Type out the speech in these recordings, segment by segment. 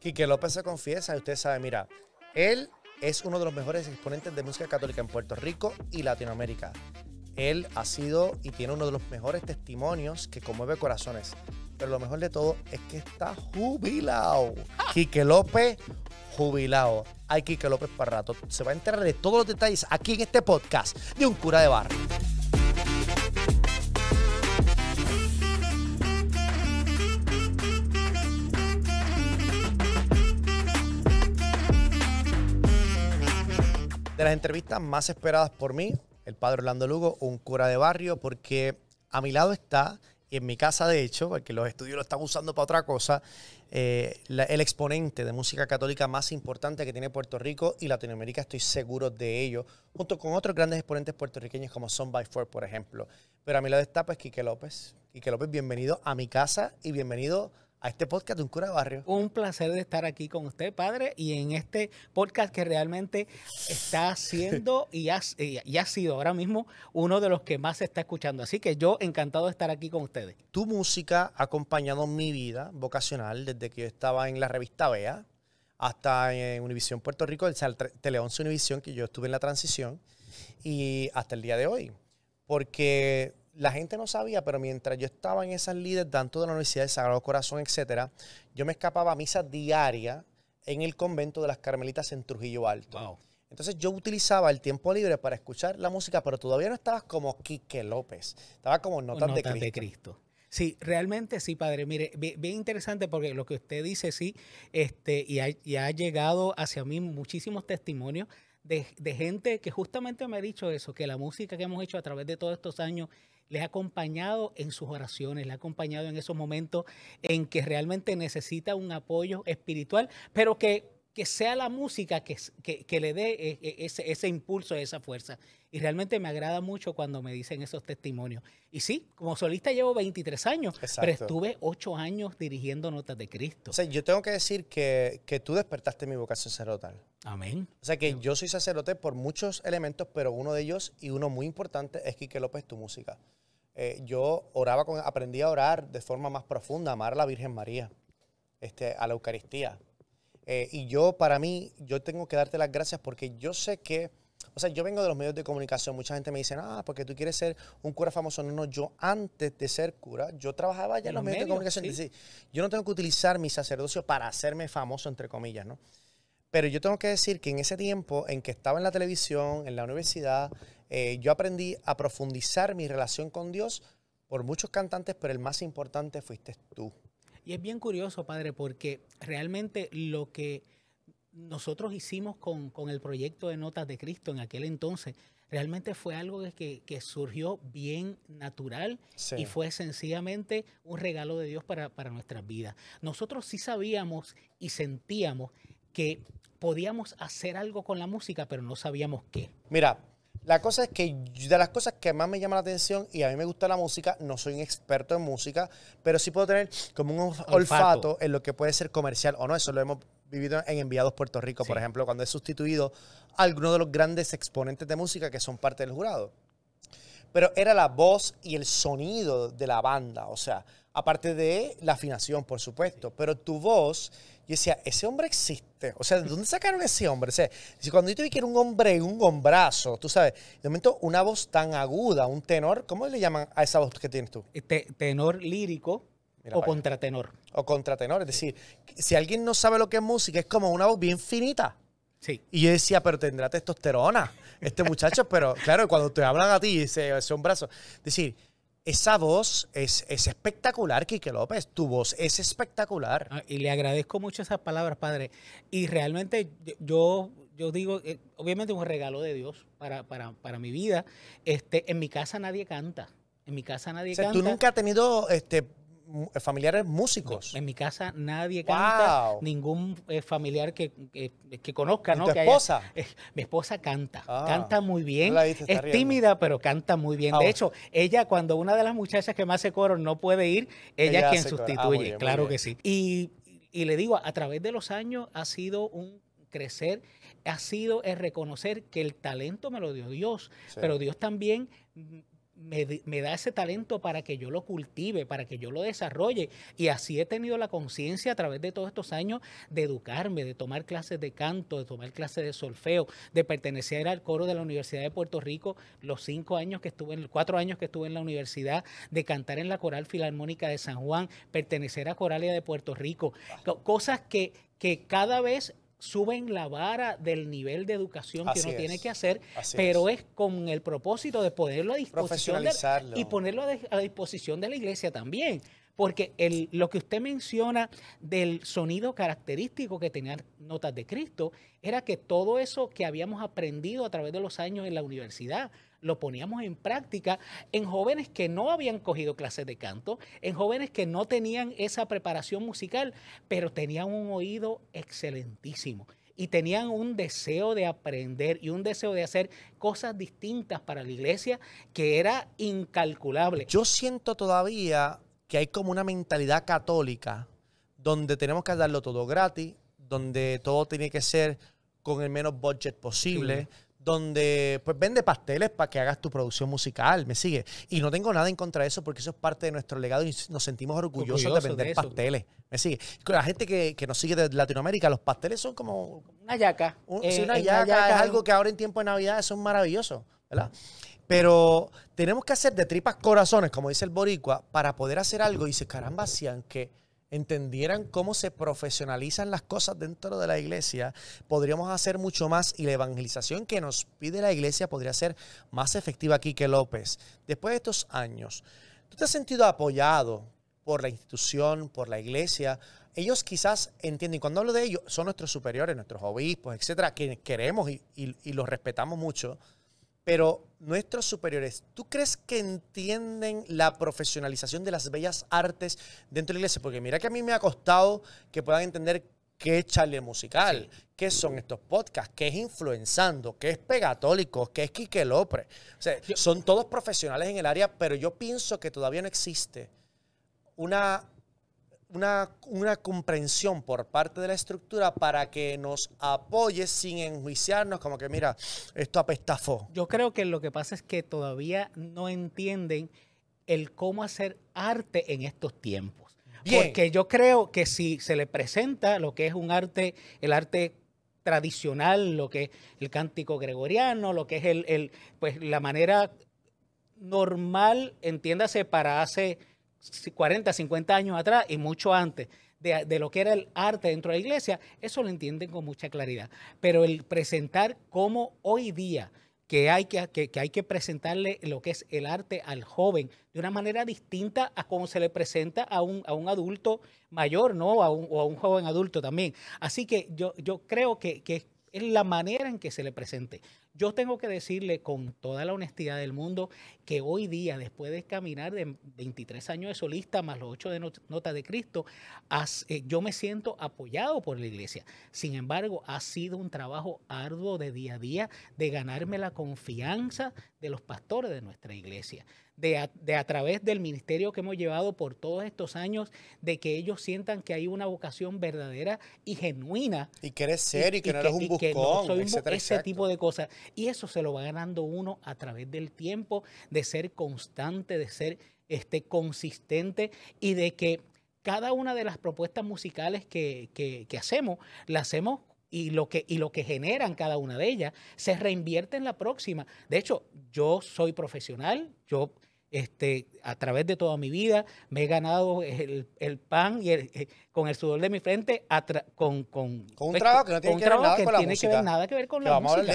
Quique López se confiesa, y usted sabe, mira, él es uno de los mejores exponentes de música católica en Puerto Rico y Latinoamérica. Él ha sido y tiene uno de los mejores testimonios que conmueve corazones. Pero lo mejor de todo es que está jubilado. Quique López, jubilado. Hay Quique López para rato. Se va a enterar de todos los detalles aquí en este podcast de Un Cura de Barrio. las entrevistas más esperadas por mí, el padre Orlando Lugo, un cura de barrio, porque a mi lado está, y en mi casa de hecho, porque los estudios lo están usando para otra cosa, eh, el exponente de música católica más importante que tiene Puerto Rico y Latinoamérica, estoy seguro de ello, junto con otros grandes exponentes puertorriqueños como Son by Four, por ejemplo. Pero a mi lado está pues Quique López. Quique López, bienvenido a mi casa y bienvenido a a este podcast de Un Cura de Barrio. Un placer de estar aquí con usted, padre, y en este podcast que realmente está siendo y ha, sido ahora mismo uno de los que más se está escuchando. Así que yo encantado de estar aquí con ustedes. Tu música ha acompañado mi vida vocacional desde que yo estaba en la revista Bea hasta en Univisión Puerto Rico, el Tele 11 Univisión, que yo estuve en la transición, y hasta el día de hoy. Porque la gente no sabía, pero mientras yo estaba en esas líderes, tanto de la Universidad de Sagrado Corazón, etcétera, yo me escapaba a misa diaria en el convento de las Carmelitas en Trujillo Alto. Entonces yo utilizaba el tiempo libre para escuchar la música, pero todavía no estaba como Quique López, estaba como no tan de, Cristo. Sí, realmente sí, padre. Mire, bien interesante porque lo que usted dice, sí, este, y ha, llegado hacia mí muchísimos testimonios de, de gente que justamente me ha dicho eso, que la música que hemos hecho a través de todos estos años le ha acompañado en sus oraciones, le ha acompañado en esos momentos en que realmente necesita un apoyo espiritual, pero que que sea la música que, que, que le dé eh, eh, ese, ese, impulso, esa fuerza. Y realmente me agrada mucho cuando me dicen esos testimonios. Y sí, como solista llevo 23 años, pero estuve 8 años dirigiendo Notas de Cristo. O sea, yo tengo que decir que, que tú despertaste mi vocación sacerdotal. Amén. O sea que yo soy sacerdote por muchos elementos, pero uno de ellos y uno muy importante es Quique López, tu música. Eh, yo oraba con, aprendí a orar de forma más profunda, a amar a la Virgen María, este, a la Eucaristía. Eh, y yo, para mí, yo tengo que darte las gracias porque yo sé que, o sea, yo vengo de los medios de comunicación. Mucha gente me dice, ah, porque tú quieres ser un cura famoso. No, no, yo antes de ser cura, yo trabajaba ya en los, medios, de comunicación. ¿sí? yo no tengo que utilizar mi sacerdocio para hacerme famoso, entre comillas, ¿no? Pero yo tengo que decir que en ese tiempo en que estaba en la televisión, en la universidad, eh, yo aprendí a profundizar mi relación con Dios por muchos cantantes, pero el más importante fuiste tú. Y es bien curioso, padre, porque realmente lo que nosotros hicimos con, el proyecto de Notas de Cristo en aquel entonces, realmente fue algo que, que surgió bien natural y fue sencillamente un regalo de Dios para, para nuestras vidas. Nosotros sí sabíamos y sentíamos que podíamos hacer algo con la música, pero no sabíamos qué. Mira, la cosa es que de las cosas que más me llama la atención y a mí me gusta la música, no soy un experto en música, pero sí puedo tener como un olfato, en lo que puede ser comercial o no. Eso lo hemos vivido en Enviados Puerto Rico, por ejemplo, cuando he sustituido a alguno de los grandes exponentes de música que son parte del jurado. Pero era la voz y el sonido de la banda, o sea, aparte de la afinación, por supuesto, pero tu voz yo decía, ese hombre existe. O sea, ¿de mm. dónde sacaron ese hombre? cuando yo te vi que era un hombre, un hombrazo, tú sabes, de momento una voz tan aguda, un tenor, ¿cómo le llaman a esa voz que tienes tú? Eh, tenor lírico o contratenor. O contratenor, es decir, si alguien no sabe lo que es música, es como una voz bien finita. Sí. Y yo decía, pero tendrá testosterona este muchacho, pero claro, cuando te hablan a ti, ese, ese hombrazo. Es decir, esa voz es, espectacular, Quique López. Tu voz es espectacular. Ah, y le agradezco mucho esas palabras, padre. Y realmente yo, yo digo, eh, obviamente es un regalo de Dios para, mi vida. Este, en mi casa nadie canta. En mi casa nadie o sea, Tú nunca has tenido este, eh, familiares músicos. En mi casa nadie canta, ningún eh, familiar que, conozca, ¿no? ¿Tu esposa? Eh, mi esposa canta, ah. canta muy bien. es tímida, pero canta muy bien. de hecho, ella cuando una de las muchachas que más se coro no puede ir, ella, es quien ah, sustituye, claro que sí. Y, le digo, a través de los años ha sido un crecer ha sido el reconocer que el talento me lo dio Dios, pero Dios también me, da ese talento para que yo lo cultive, para que yo lo desarrolle. Y así he tenido la conciencia a través de todos estos años de educarme, de tomar clases de canto, de tomar clases de solfeo, de pertenecer al coro de la Universidad de Puerto Rico los cinco años que estuve, en, cuatro años que estuve en la universidad, de cantar en la Coral Filarmónica de San Juan, pertenecer a Coralia de Puerto Rico. Cosas que, que cada vez suben la vara del nivel de educación que uno tiene que hacer, pero es. con el propósito de poderlo a disposición y ponerlo a, disposición de la iglesia también. Porque el, lo que usted menciona del sonido característico que tenían notas de Cristo era que todo eso que habíamos aprendido a través de los años en la universidad, lo poníamos en práctica en jóvenes que no habían cogido clases de canto, en jóvenes que no tenían esa preparación musical, pero tenían un oído excelentísimo y tenían un deseo de aprender y un deseo de hacer cosas distintas para la iglesia que era incalculable. Yo siento todavía que hay como una mentalidad católica donde tenemos que darlo todo gratis, donde todo tiene que ser con el menos budget posible donde pues vende pasteles para que hagas tu producción musical, ¿me sigue? Y no tengo nada en contra de eso porque eso es parte de nuestro legado y nos sentimos orgullosos de vender pasteles, ¿me sigue? La gente que, nos sigue de Latinoamérica, los pasteles son como... Una yaca. Eh, una, yaca, es algo que ahora en tiempo de Navidad son maravilloso, ¿verdad? Pero tenemos que hacer de tripas corazones, como dice el boricua, para poder hacer algo. Y se caramba, si que entendieran cómo se profesionalizan las cosas dentro de la iglesia, podríamos hacer mucho más y la evangelización que nos pide la iglesia podría ser más efectiva aquí que López. Después de estos años, ¿tú te has sentido apoyado por la institución, por la iglesia? Ellos quizás entienden, y cuando hablo de ellos, son nuestros superiores, nuestros obispos, etcétera, que queremos y, y los respetamos mucho pero nuestros superiores, ¿tú crees que entienden la profesionalización de las bellas artes dentro de la iglesia? Porque mira que a mí me ha costado que puedan entender qué es Charlie Musical, qué son estos podcasts, qué es Influenzando, qué es pegatólico, qué es Quique Lopre. O sea, son todos profesionales en el área, pero yo pienso que todavía no existe una una, comprensión por parte de la estructura para que nos apoye sin enjuiciarnos, como que mira, esto apestafó. Yo creo que lo que pasa es que todavía no entienden el cómo hacer arte en estos tiempos. Porque yo creo que si se le presenta lo que es un arte, el arte tradicional, lo que es el cántico gregoriano, lo que es el, pues la manera normal, entiéndase, para hacer 40, 50 años atrás y mucho antes de, lo que era el arte dentro de la iglesia, eso lo entienden con mucha claridad. Pero el presentar como hoy día que hay que, hay que presentarle lo que es el arte al joven de una manera distinta a cómo se le presenta a un, a un adulto mayor, ¿no? o a un joven adulto también. Así que yo, yo creo que, que es la manera en que se le presente. Yo tengo que decirle con toda la honestidad del mundo que hoy día, después de caminar de 23 años de solista más los 8 de Nota de Cristo, eh, yo me siento apoyado por la iglesia. Sin embargo, ha sido un trabajo arduo de día a día de ganarme la confianza de los pastores de nuestra iglesia de a, través del ministerio que hemos llevado por todos estos años, de que ellos sientan que hay una vocación verdadera y genuina. Y que eres y, que no eres un buscón, ese tipo de cosas. Y eso se lo va ganando uno a través del tiempo, de ser constante, de ser este, consistente y de que cada una de las propuestas musicales que, hacemos, la hacemos y lo que y lo que generan cada una de ellas se reinvierte en la próxima. De hecho, yo soy profesional, yo este, a través de toda mi vida me he ganado el, pan y eh, con el sudor de mi frente con, con, un pues, trabajo que no tiene, que ver, nada que ver con la música.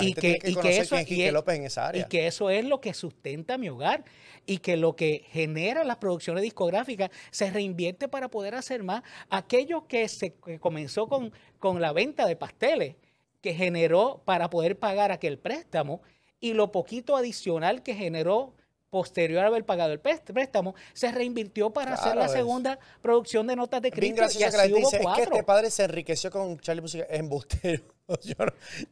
y que, eso es que eso es lo que sustenta mi hogar y que lo que genera las producciones discográficas se reinvierte para poder hacer más aquello que se comenzó con, con la venta de pasteles que generó para poder pagar aquel préstamo y lo poquito adicional que generó posterior a haber pagado el préstamo, se reinvirtió para hacer la segunda producción de Notas de crédito. gracias y así que hubo Es que este padre se enriqueció con Charlie Música embustero. Yo,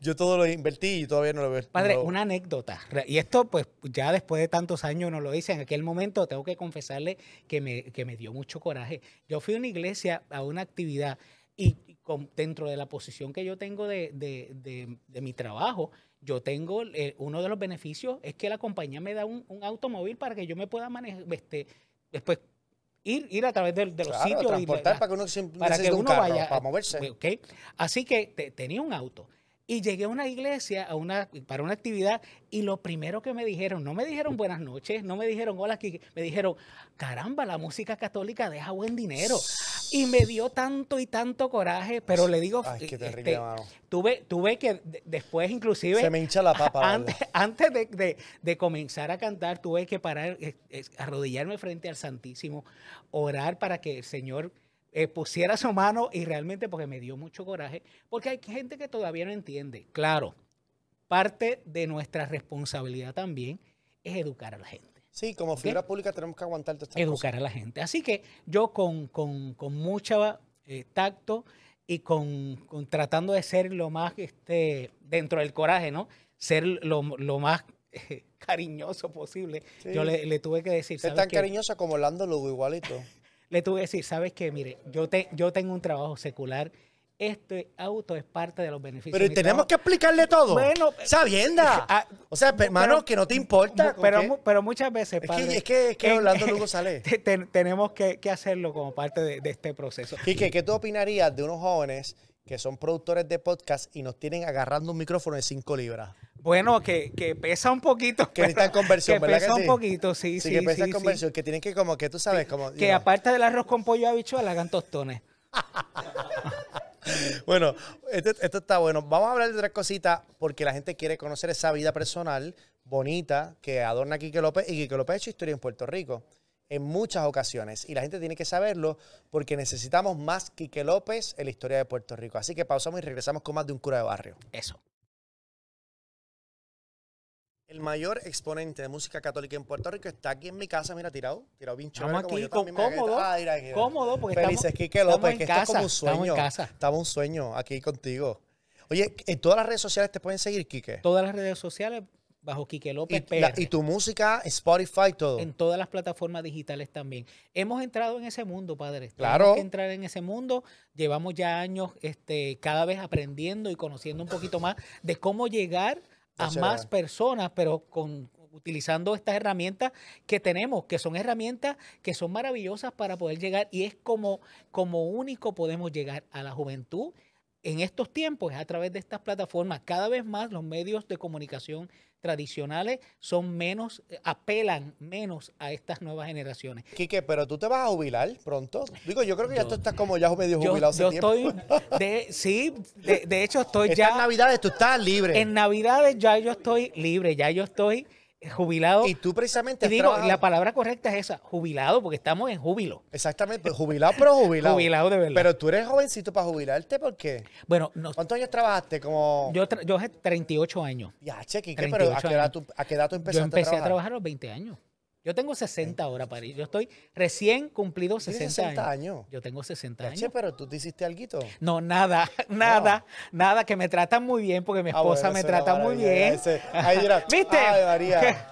yo, todo lo invertí y todavía no lo veo. Padre, una anécdota. Y esto, pues, ya después de tantos años no lo hice. En aquel momento tengo que confesarle que me, que me dio mucho coraje. Yo fui a una iglesia, a una actividad, y con, dentro de la posición que yo tengo de, de, de, de mi trabajo, yo tengo, eh, uno de los beneficios es que la compañía me da un, automóvil para que yo me pueda manejar, este, después ir, ir a través de, los sitios. para que uno, vaya. Para moverse. Eh, Así que tenía un auto. Y llegué a una iglesia a una, para una actividad y lo primero que me dijeron, no me dijeron buenas noches, no me dijeron hola, aquí me dijeron, caramba, la música católica deja buen dinero. Y me dio tanto y tanto coraje, pero le digo, este, Tuve, tuve que después inclusive... Se me hincha la papa. Antes, antes de, comenzar a cantar, tuve que parar, arrodillarme frente al Santísimo, orar para que el Señor... Eh, pusiera su mano y realmente porque me dio mucho coraje, porque hay gente que todavía no entiende. Claro, parte de nuestra responsabilidad también es educar a la gente. Sí, como figura pública tenemos que aguantar Educar a la gente. Así que yo con, con, mucho eh, tacto y con, tratando de ser lo más, este, dentro del coraje, ¿no? Ser lo, más eh, cariñoso posible. Yo le, tuve que decir. Es tan cariñosa como Lando Lugo, igualito. le tuve que decir, ¿sabes qué? Mire, yo, te, yo tengo un trabajo secular este auto es parte de los beneficios. Pero tenemos que explicarle todo. Bueno, eh, sabienda. Eh, ah, o sea, hermano, que no te importa. Pero, muchas veces, es, que, es que, Orlando Lugo sale. tenemos que, hacerlo como parte de, este proceso. ¿Y qué tú opinarías de unos jóvenes que son productores de podcast y nos tienen agarrando un micrófono de 5 libras? Bueno, que, pesa un poquito. Que necesitan conversión, que ¿verdad? Pesa un poquito, sí, sí. sí que pesa conversión, que tienen que como, que tú sabes, como... Que aparte del arroz con pollo habichuela, hagan tostones. bueno, esto, está bueno. Vamos a hablar de tres cositas porque la gente quiere conocer esa vida personal bonita que adorna Quique López y Quique López ha hecho historia en Puerto Rico en muchas ocasiones y la gente tiene que saberlo porque necesitamos más Quique López en la historia de Puerto Rico. Así que pausamos y regresamos con más de un cura de barrio. Eso. El mayor exponente de música católica en Puerto Rico está aquí en mi casa, mira, tirado, tirado bien chévere. Estamos aquí, cómodos, porque Felices, estamos, Quique López, que como un sueño. Estamos en casa. Estamos un sueño aquí contigo. Oye, ¿en todas las redes sociales te pueden seguir, Quique? Todas las redes sociales bajo Quique López y, tu música, Spotify, todo. En todas las plataformas digitales también. Hemos entrado en ese mundo, padre. Claro. Tenemos que entrar en ese mundo. Llevamos ya años este, cada vez aprendiendo y conociendo un poquito más de cómo llegar a más personas, pero con, utilizando estas herramientas que tenemos, que son herramientas que son maravillosas para poder llegar y es como, como único podemos llegar a la juventud en estos tiempos a través de estas plataformas. Cada vez más los medios de comunicación tradicionales son menos, eh, apelan menos a estas nuevas generaciones. Quique, pero tú te vas a jubilar pronto. Digo, yo creo que ya tú estás como ya medio jubilado. Yo, estoy, de, sí, de, hecho estoy ya. En Navidades tú estás libre. En Navidades ya yo estoy libre, ya yo estoy jubilado. Y tú precisamente. Y digo, la palabra correcta es esa, jubilado, porque estamos en júbilo. Exactamente, jubilado, pero jubilado. jubilado de verdad. Pero tú eres jovencito para jubilarte, ¿por qué? Bueno, no, ¿cuántos años trabajaste? Como... Yo, yo 38 años. Ya, cheque, pero ¿a qué, edad ¿a qué edad tú empezaste a trabajar? Yo empecé a trabajar a los 20 años. Yo tengo 60 ahora, padre. Yo estoy recién cumplido 60, años. Yo tengo 60 años. pero tú te hiciste algo. No, nada, nada, nada, que me tratan muy bien porque mi ah, esposa me trata muy bien. ahí ¿Viste?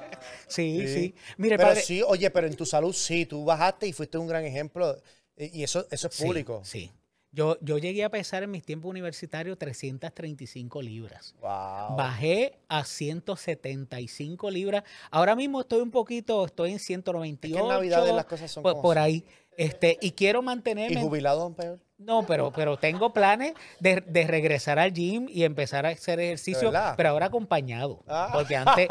sí, sí, Mire, pero sí, oye, pero en tu salud sí, tú bajaste y fuiste un gran ejemplo. Eh, y eso, eso es público. sí. Yo, yo llegué a pesar en mis tiempos universitarios 335 libras. Wow. Bajé a 175 libras. Ahora mismo estoy un poquito, estoy en 198. Es que las cosas son por, ahí. Este, y quiero mantenerme. ¿Y jubilado, don Peor? No, pero, pero tengo planes de, regresar al gym y empezar a hacer ejercicio, pero ahora acompañado. Ah. Porque antes,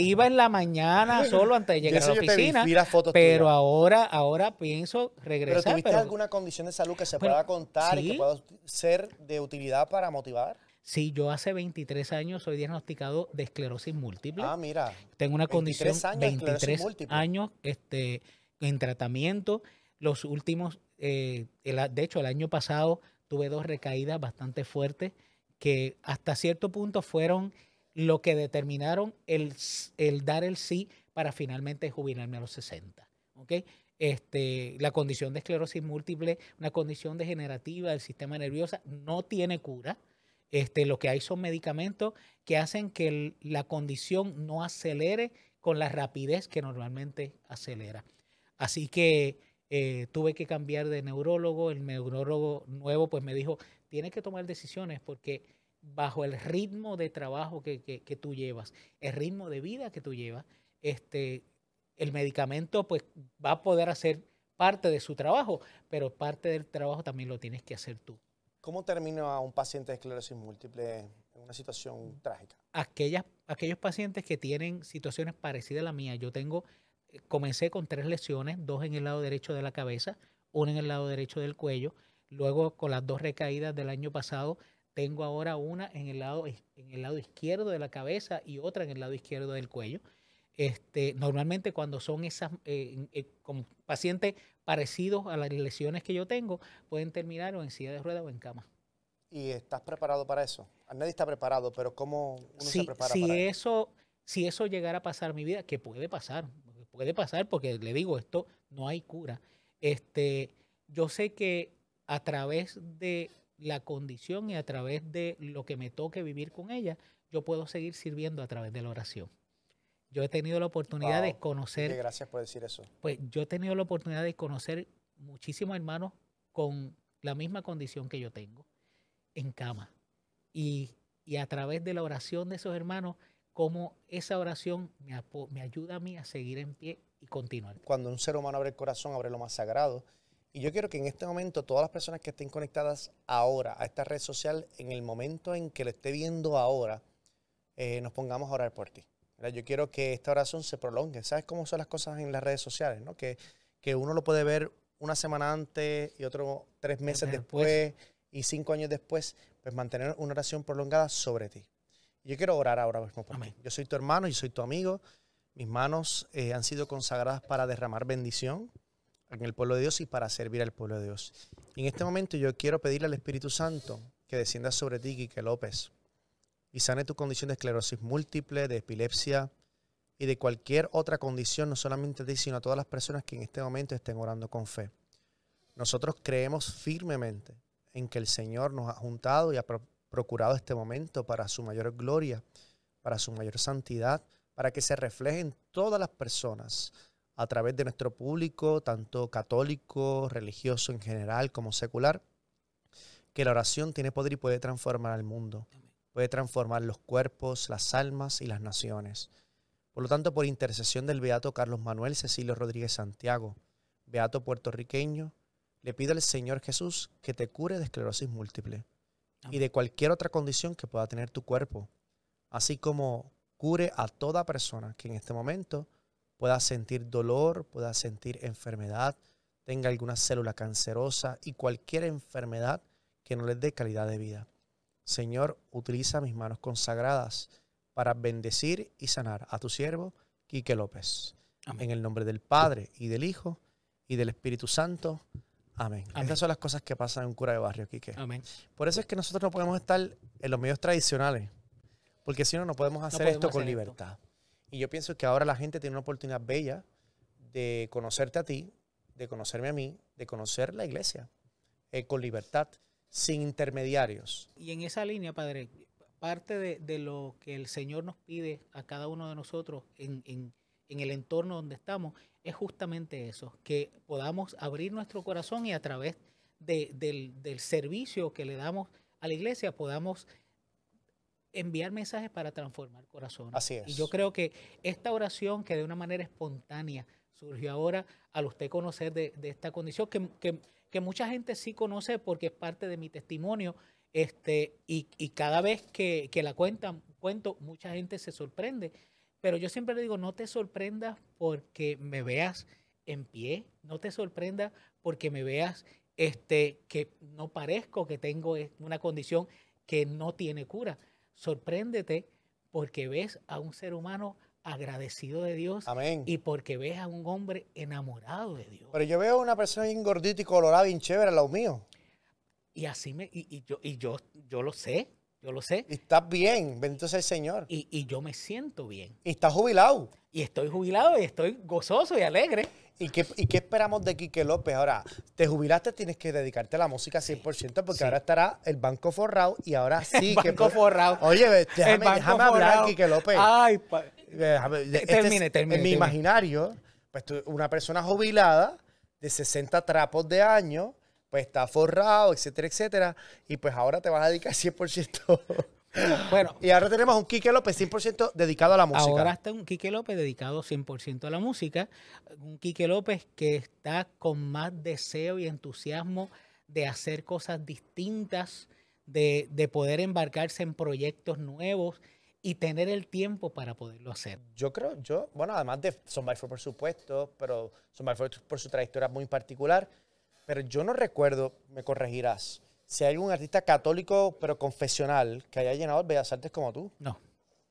iba en la mañana solo antes de llegar a la oficina. pero ahora, ahora pienso regresar. ¿Pero tuviste alguna condición de salud que se pueda contar y que pueda ser de utilidad para motivar? Sí, yo hace 23 años soy diagnosticado de esclerosis múltiple. Ah, mira. Tengo una condición 23 años, años este, en tratamiento. Los últimos eh, de hecho, el año pasado tuve dos recaídas bastante fuertes que hasta cierto punto fueron lo que determinaron el, dar el sí para finalmente jubilarme a los 60. Este, la condición de esclerosis múltiple, una condición degenerativa del sistema nervioso, no tiene cura. Este, lo que hay son medicamentos que hacen que la condición no acelere con la rapidez que normalmente acelera. Así que eh, tuve que cambiar de neurólogo. El neurólogo nuevo pues me dijo, tienes que tomar decisiones porque bajo el ritmo de trabajo que, tú llevas, el ritmo de vida que tú llevas, este, el medicamento pues va a poder hacer parte de su trabajo, pero parte del trabajo también lo tienes que hacer tú. ¿Cómo termina un paciente de esclerosis múltiple en una situación mm. trágica? Aquellas, aquellos pacientes que tienen situaciones parecidas a la mía, yo tengo comencé con tres lesiones, dos en el lado derecho de la cabeza, una en el lado derecho del cuello. Luego, con las dos recaídas del año pasado, tengo ahora una en el lado, en el lado izquierdo de la cabeza y otra en el lado izquierdo del cuello. Este, normalmente cuando son esas, eh, eh, pacientes parecidos a las lesiones que yo tengo, pueden terminar o en silla de ruedas o en cama. ¿Y estás preparado para eso? Nadie está preparado, pero ¿cómo uno se prepara si para eso? eso? Si eso llegara a pasar mi vida, que puede pasar, puede pasar porque le digo, esto no hay cura. Este, yo sé que a través de la condición y a través de lo que me toque vivir con ella, yo puedo seguir sirviendo a través de la oración. Yo he tenido la oportunidad de conocer. gracias por decir eso. Pues yo he tenido la oportunidad de conocer muchísimos hermanos con la misma condición que yo tengo, en cama. Y, y a través de la oración de esos hermanos, cómo esa oración me, ayuda a mí a seguir en pie y continuar. Cuando un ser humano abre el corazón, abre lo más sagrado. Y yo quiero que en este momento todas las personas que estén conectadas ahora a esta red social, en el momento en que lo esté viendo ahora, eh, nos pongamos a orar por ti. Yo quiero que esta oración se prolongue. ¿Sabes cómo son las cosas en las redes sociales? ¿no? Que, que uno lo puede ver una semana antes y otro tres meses después. después y cinco años después, pues mantener una oración prolongada sobre ti. Yo quiero orar ahora mismo por Yo soy tu hermano, yo soy tu amigo. Mis manos eh, han sido consagradas para derramar bendición en el pueblo de Dios y para servir al pueblo de Dios. en este momento yo quiero pedirle al Espíritu Santo que descienda sobre ti, Quique López, y sane tu condición de esclerosis múltiple, de epilepsia y de cualquier otra condición, no solamente a ti, sino a todas las personas que en este momento estén orando con fe. Nosotros creemos firmemente en que el Señor nos ha juntado y ha procurado este momento para su mayor gloria, para su mayor santidad, para que se reflejen todas las personas a través de nuestro público, tanto católico, religioso en general como secular, que la oración tiene poder y puede transformar al mundo, puede transformar los cuerpos, las almas y las naciones. Por lo tanto, por intercesión del Beato Carlos Manuel Cecilio Rodríguez Santiago, Beato puertorriqueño, le pido al Señor Jesús que te cure de esclerosis múltiple y de cualquier otra condición que pueda tener tu cuerpo, así como cure a toda persona que en este momento pueda sentir dolor, pueda sentir enfermedad, tenga alguna célula cancerosa y cualquier enfermedad que no les dé calidad de vida. Señor, utiliza mis manos consagradas para bendecir y sanar a tu siervo, Quique López. Amén. En el nombre del Padre y del Hijo y del Espíritu Santo. Amén. Esas son las cosas que pasan en un cura de barrio, Quique. Amén. Por eso es que nosotros no podemos estar en los medios tradicionales, porque si no, no podemos hacer esto con libertad. Y yo pienso que ahora la gente tiene una oportunidad bella de conocerte a ti, de conocerme a mí, de conocer la iglesia, eh, con libertad, sin intermediarios. Y en esa línea, Padre, parte de, lo que el Señor nos pide a cada uno de nosotros en, en en el entorno donde estamos, es justamente eso, que podamos abrir nuestro corazón y a través del, servicio que le damos a la iglesia podamos enviar mensajes para transformar corazones. Así es. Y yo creo que esta oración que de una manera espontánea surgió ahora al usted conocer de, esta condición, que, mucha gente sí conoce porque es parte de mi testimonio, este, y, cada vez que, la cuento, mucha gente se sorprende pero yo siempre le digo, no te sorprendas porque me veas en pie, no te sorprendas porque me veas este, que no parezco que tengo una condición que no tiene cura. Sorpréndete porque ves a un ser humano agradecido de Dios Amén. y porque ves a un hombre enamorado de Dios. Pero yo veo a una persona bien gordita y colorada, bien chévere a lo mío. Y así me, yo, y yo, yo lo sé, yo lo sé. Y estás bien, bendito sea el Señor. Y, yo me siento bien. Y estás jubilado. Y estoy jubilado y estoy gozoso y alegre. ¿Y qué, ¿Y esperamos de Quique López? Ahora, te jubilaste, tienes que dedicarte a la música 100% porque ahora estará el Banco Forrado y ahora sí. el Banco Forrado. Oye, déjame, hablar, Quique López. Ay, déjame, este termine, termine, En mi imaginario, pues una persona jubilada de 60 trapos de años, pues está forrado, etcétera, etcétera. Y pues ahora te vas a dedicar 100%. bueno, y ahora tenemos un Quique López 100% dedicado a la música. Ahora está un Quique López dedicado 100% a la música. Un Quique López que está con más deseo y entusiasmo de hacer cosas distintas, de, de poder embarcarse en proyectos nuevos y tener el tiempo para poderlo hacer. Yo creo, yo, bueno, además de Son por supuesto, pero Son por su trayectoria muy particular, pero yo no recuerdo, me corregirás, si hay algún artista católico pero confesional que haya llenado el Bellas Artes como tú. No.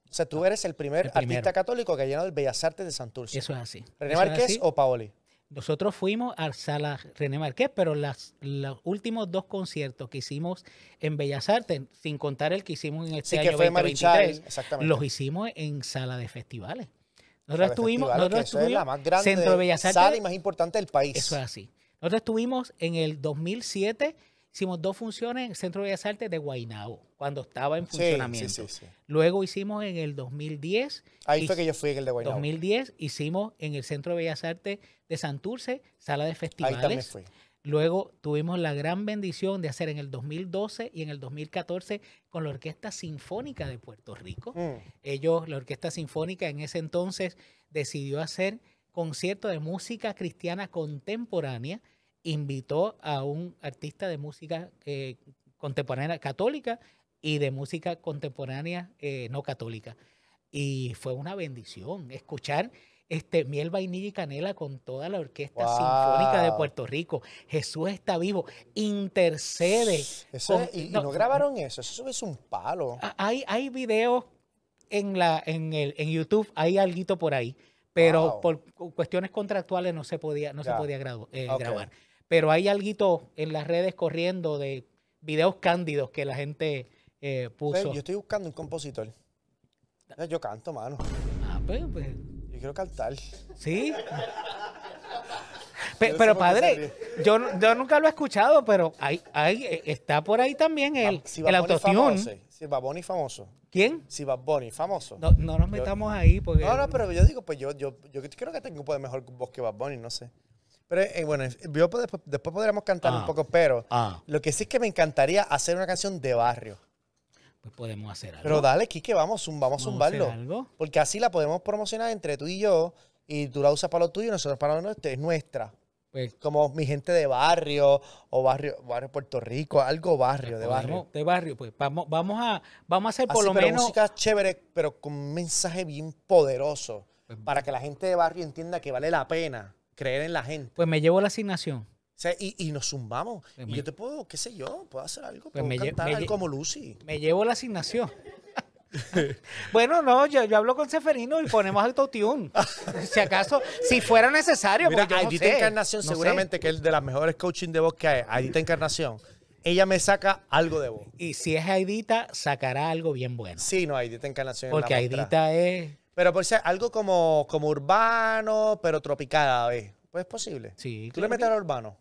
O sea, tú eres el primer artista católico que ha llenado el Bellas Artes de Santurce. Eso es así. ¿René Márquez o Paoli? Nosotros fuimos a sala René Marqués, pero los últimos dos conciertos que hicimos en Bellas Artes, sin contar el que hicimos en este sí, año que fue 2023, los hicimos en sala de festivales. Nosotros estuvimos, nosotros la más grande centro Bellas Artes, sala y más importante del país. Eso es así. Nosotros estuvimos en el 2007, hicimos dos funciones en el Centro de Bellas Artes de Guaynabo, cuando estaba en funcionamiento. Luego hicimos en el 2010. Ahí fue que yo fui en el de Guaynabo. 2010 hicimos en el Centro de Bellas Artes de Santurce, sala de festivales. Ahí también fui. Luego tuvimos la gran bendición de hacer en el 2012 y en el 2014 con la Orquesta Sinfónica de Puerto Rico. Mm. Ellos, la Orquesta Sinfónica en ese entonces decidió hacer concierto de música cristiana contemporánea, invitó a un artista de música eh, contemporánea católica y de música contemporánea eh, no católica. Y fue una bendición escuchar este, miel, vainilla y canela con toda la Orquesta Sinfónica de Puerto Rico. Jesús está vivo, intercede. y, no, grabaron eso, eso es un palo. Hay, hay videos en, la, en, el, en YouTube, hay algo por ahí pero por cuestiones contractuales no se podía, no se podía eh, grabar. Pero hay algo en las redes corriendo de videos cándidos que la gente eh, puso. yo estoy buscando un compositor. Yo canto, mano. Ah, pues, pues. Yo quiero cantar. Sí. pero padre, yo, yo, nunca lo he escuchado, pero hay, hay, eh, está por ahí también el, si el autotune. Si Bad famoso. ¿Quién? Si Bad Bunny famoso. No, nos metamos ahí porque... No, no, pero yo digo, pues yo, yo, yo creo que tengo un poco de mejor voz que Bad no sé. Pero eh, bueno, pues después, después, podremos cantar un ah, poco, pero ah. lo que sí es que me encantaría hacer una canción de barrio. Pues podemos hacer algo. Pero dale, Kike, vamos, vamos a zumbarlo. Porque así la podemos promocionar entre tú y yo, y tú la usas para lo tuyo y nosotros para lo nuestro. Es nuestra. Pues como mi gente de barrio o barrio, barrio Puerto Rico, algo barrio, pues de barrio. De barrio, pues vamos, a, vamos a hacer por lo pero menos. música chévere, pero con un mensaje bien poderoso pues para que la gente de barrio entienda que vale la pena creer en la gente. Pues me llevo la asignación. y, nos zumbamos. y yo te puedo, qué sé yo, puedo hacer algo, puedo me cantar como Lucy. Me llevo la asignación. bueno, no, yo, yo, hablo con Seferino y ponemos autotune. si acaso, si fuera necesario. porque Aidita Encarnación, seguramente que es de las mejores coaching de voz que hay. Aidita Encarnación. Ella me saca algo de voz. Y si es Aidita, sacará algo bien bueno. Sí, no, Aidita Encarnación. Porque Aidita es. Pero por ser algo como, como urbano, pero tropical a vez. Pues es posible. Sí. ¿Tú le metes a urbano?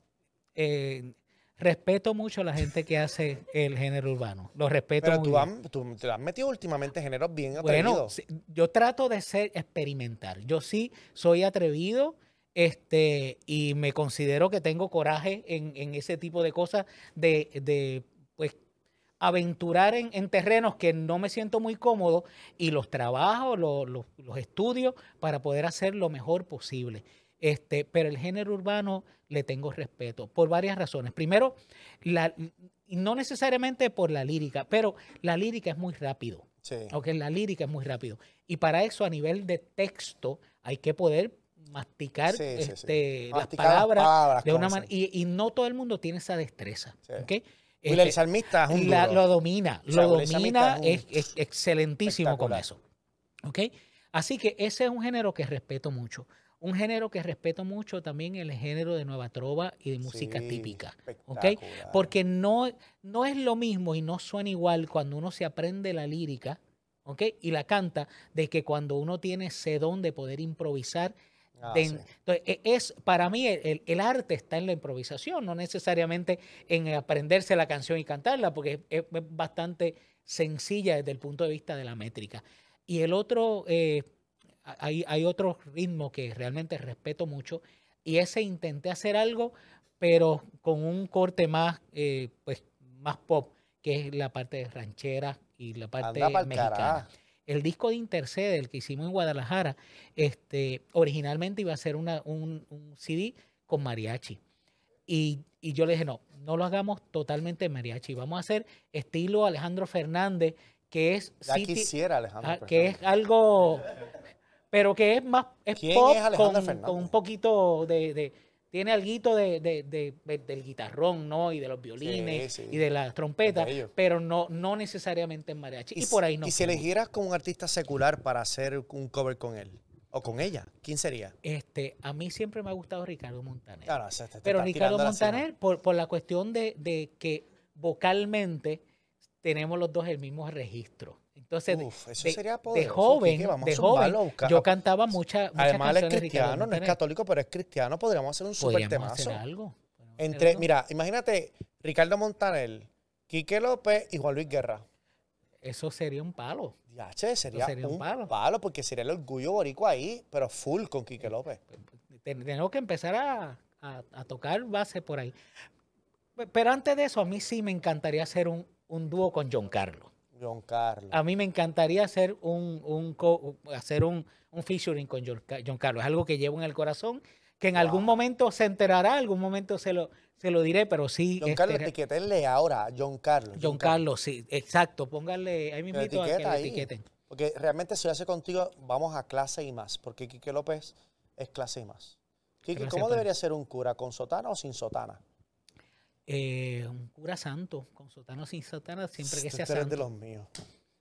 Eh, respeto mucho a la gente que hace el género urbano. Lo respeto Pero tú, te has metido últimamente géneros bien atrevidos. Bueno, yo trato de ser experimental. Yo sí soy atrevido este, y me considero que tengo coraje en, ese tipo de cosas, de, pues, aventurar en, terrenos que no me siento muy cómodo y los trabajo, los, estudio estudios para poder hacer lo mejor posible. Este, pero el género urbano le tengo respeto por varias razones. Primero, no necesariamente por la lírica, pero la lírica es muy rápido. Sí. la lírica es muy rápido. Y para eso, a nivel de texto, hay que poder masticar, este, las, palabras de una Y, no todo el mundo tiene esa destreza. Okay? el este, salmista es un lo domina, lo domina, es, excelentísimo con eso. Así que ese es un género que respeto mucho un género que respeto mucho también el género de nueva trova y de música típica, Porque no, no es lo mismo y no suena igual cuando uno se aprende la lírica, Y la canta de que cuando uno tiene ese de poder improvisar. Ah, entonces, e, es, para mí el, arte está en la improvisación, no necesariamente en aprenderse la canción y cantarla, porque es, bastante sencilla desde el punto de vista de la métrica. Y el otro... Eh, hay, otro ritmo que realmente respeto mucho y ese intenté hacer algo, pero con un corte más, eh, pues, más pop, que es la parte ranchera y la parte mexicana. El disco de Intercede, el que hicimos en Guadalajara, este, originalmente iba a ser un, CD con mariachi. Y, yo le dije, no, no lo hagamos totalmente mariachi. Vamos a hacer estilo Alejandro Fernández, que es... quisiera Alejandro ah, Que es algo pero que es más es pop con, un poquito de, tiene alguito de, de, del guitarrón, ¿no? Y de los violines y de las trompetas, pero no, no necesariamente en mariachi. Y, por ahí no. ¿Y si elegieras con un artista secular para hacer un cover con él? ¿O con ella? ¿Quién sería? Este, a mí siempre me ha gustado Ricardo Montaner. Claro, pero Ricardo Montaner, por, la cuestión de, que vocalmente tenemos los dos el mismo registro. Entonces, eso de, sería joven, yo cantaba muchas mucha Además, es cristiano, no es católico, pero es cristiano. Podríamos hacer un super temazo. algo. Entre, mira, imagínate Ricardo Montaner, Quique López y Juan Luis Guerra. Eso sería un palo. Ya, che, sería, un, palo. porque sería el orgullo boricua ahí, pero full con Quique eh, López. Pues, pues, Tenemos que empezar a, tocar base por ahí. Pero antes de eso, a mí sí me encantaría hacer un dúo con John Carlos. John Carlos. A mí me encantaría hacer un, un hacer un, un, featuring con John Carlos. Es algo que llevo en el corazón, que en algún momento se enterará, algún momento se lo, se lo diré, pero sí. John este, Carlos, ahora, John Carlos. John, Carlos, sí, exacto. Pónganle ahí mismo a que etiqueten. Porque realmente si lo hace contigo, vamos a clase y más, porque Quique López es clase y más. Quique, ¿cómo debería ser un cura, con sotana o sin sotana? Eh, un cura santo, con sotana o sin sotana, siempre que sea santo. de los míos.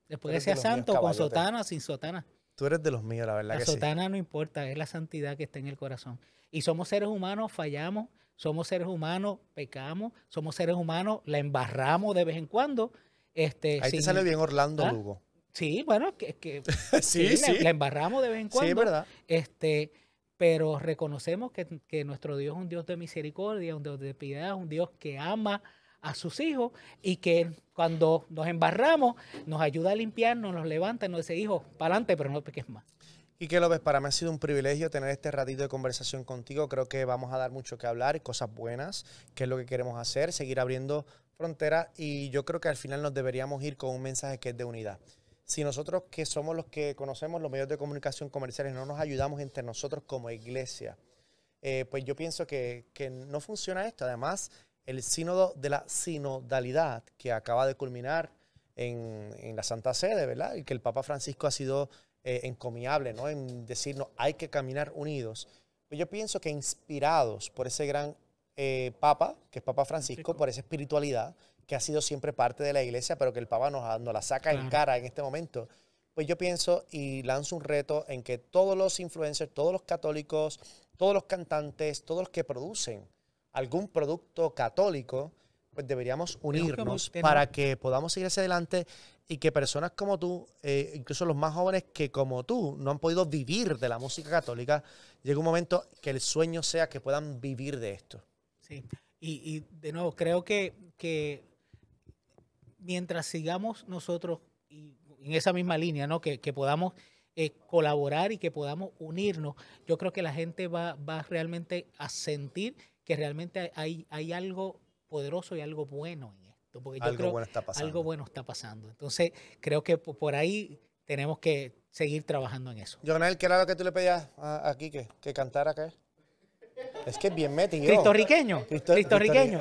Después que sea santo, con sotana o sin sotana. Tú eres de los míos, la verdad. La sotana no importa, es la santidad que está en el corazón. Y somos seres humanos, fallamos, somos seres humanos, pecamos, somos seres humanos, la embarramos de vez en cuando. Este, Ahí te sale bien Orlando ¿Ah? Lugo. Sí, bueno, que, que sí, La, embarramos de vez en cuando. Sí, verdad. Este, pero reconocemos que, nuestro Dios es un Dios de misericordia, un Dios de piedad, un Dios que ama a sus hijos y que cuando nos embarramos nos ayuda a limpiarnos, nos levanta, nos dice, hijo, para adelante, pero no peques más. Y que López, para mí ha sido un privilegio tener este ratito de conversación contigo. Creo que vamos a dar mucho que hablar, cosas buenas, qué es lo que queremos hacer, seguir abriendo fronteras y yo creo que al final nos deberíamos ir con un mensaje que es de unidad si nosotros que somos los que conocemos los medios de comunicación comerciales no nos ayudamos entre nosotros como iglesia, eh, pues yo pienso que, no funciona esto. Además, el sínodo de la sinodalidad que acaba de culminar en, la Santa Sede, ¿verdad? Y que el Papa Francisco ha sido eh, encomiable, ¿no? En decirnos, hay que caminar unidos. Pues yo pienso que inspirados por ese gran eh, Papa, que es Papa Francisco. por esa espiritualidad, que ha sido siempre parte de la iglesia, pero que el Papa nos, la saca en cara en este momento. Pues yo pienso y lanzo un reto en que todos los influencers, todos los católicos, todos los cantantes, todos los que producen algún producto católico, pues deberíamos unirnos para que podamos seguir hacia adelante y que personas como tú, eh, incluso los más jóvenes que como tú no han podido vivir de la música católica, llegue un momento que el sueño sea que puedan vivir de esto. Sí, y, y de nuevo, creo que, que mientras sigamos nosotros y en esa misma línea, ¿no? Que, podamos eh, colaborar y que podamos unirnos, yo creo que la gente va, realmente a sentir que realmente hay, algo poderoso y algo bueno en esto. algo bueno está pasando. Algo bueno está pasando. Entonces, creo que por ahí tenemos que seguir trabajando en eso. Jonel, ¿qué era lo que tú le pedías a, a ¿Que cantara qué? Es que es bien metido. Cristorriqueño. Cristorriqueño.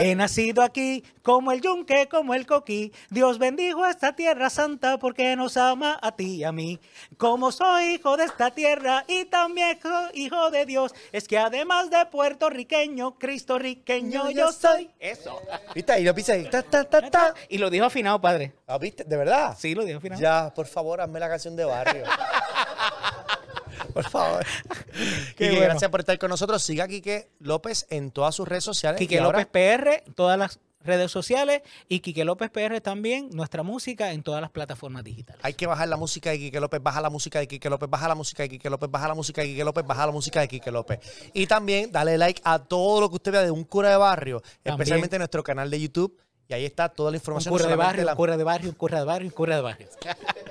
He nacido aquí como el yunque, como el coquí. Dios bendijo a esta tierra santa porque nos ama a ti y a mí. Como soy hijo de esta tierra y también hijo de Dios, es que además de puertorriqueño, cristorriqueño yo soy. Eso. ¿Viste? Y lo pisa, ta, Y lo dijo afinado, padre. Ah, ¿Viste? ¿De verdad? Sí, lo dijo afinado. Ya, por favor, hazme la canción de barrio. por favor. gracias por estar con nosotros. Siga a Quique López en todas sus redes sociales. Quique López PR, todas las redes sociales y Quique López PR también, nuestra música en todas las plataformas digitales. Hay que bajar la música de Quique López, baja la música de Quique López, baja la música de Quique López, baja la música de Quique López, baja la música de Quique López. Y también dale like a todo lo que usted vea de un cura de barrio, especialmente nuestro canal de YouTube. Y ahí está toda la información. cura de barrio, cura de barrio, un cura de barrio, cura de barrio.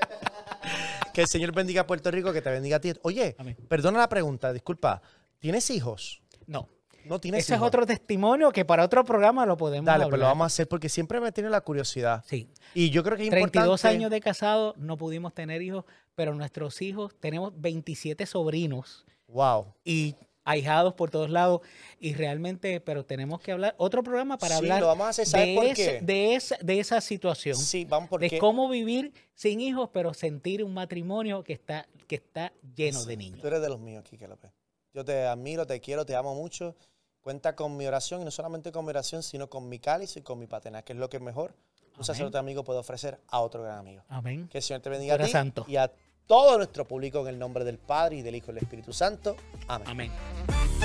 que el Señor bendiga a Puerto Rico, que te bendiga a ti. Oye, perdona la pregunta, disculpa. ¿Tienes hijos? No. No tienes Ese es otro testimonio que para otro programa lo podemos Dale, pero pues lo vamos a hacer porque siempre me tiene la curiosidad. Sí. Y yo creo que es 32 años de casado, no pudimos tener hijos, pero nuestros hijos, tenemos 27 sobrinos. Wow. Y ahijados por todos lados y realmente, pero tenemos que hablar otro programa para hablar de, esa, de esa situación, sí, vamos porque de cómo vivir sin hijos, pero sentir un matrimonio que está, que está lleno de niños. Tú eres de los míos, Kike López. Yo te admiro, te quiero, te amo mucho. Cuenta con mi oración y no solamente con mi oración, sino con mi cáliz y con mi patena, que es lo que mejor un sacerdote amigo puede ofrecer a otro gran amigo. Amén. Que el Señor te bendiga a ti santo. y a todo nuestro público en el nombre del Padre y del Hijo y del Espíritu Santo. Amén. Amén.